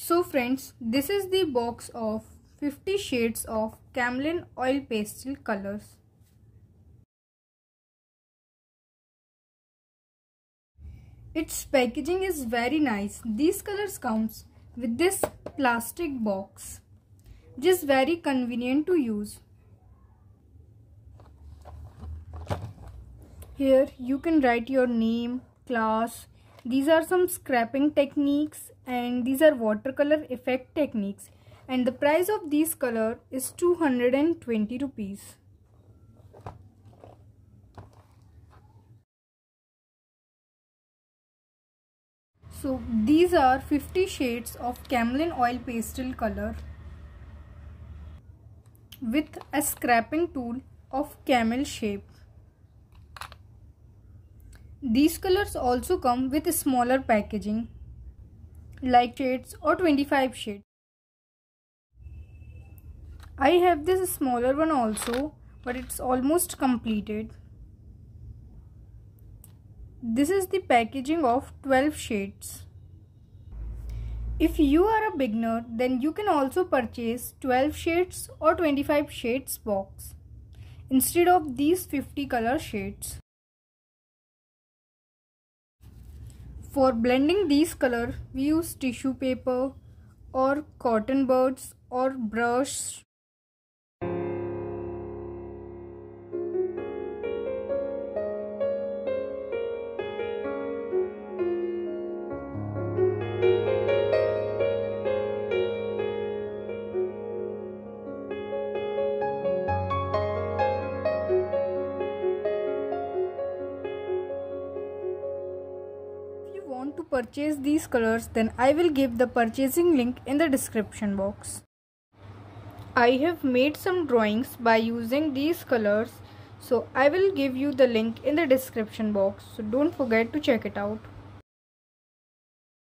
So friends, this is the box of 50 shades of Camlin Oil Pastel colors. Its packaging is very nice. These colors comes with this plastic box. This very convenient to use. Here you can write your name, class, these are some scrapping techniques and these are watercolor effect techniques and the price of these color is 220 rupees. So these are 50 shades of Camelin Oil Pastel color. With a scrapping tool of camel shape. These colors also come with smaller packaging like shades or 25 shades. I have this smaller one also but it's almost completed. This is the packaging of 12 shades. If you are a beginner then you can also purchase 12 shades or 25 shades box instead of these 50 color shades. For blending these color, we use tissue paper or cotton buds or brush want to purchase these colors then I will give the purchasing link in the description box. I have made some drawings by using these colors so I will give you the link in the description box so don't forget to check it out.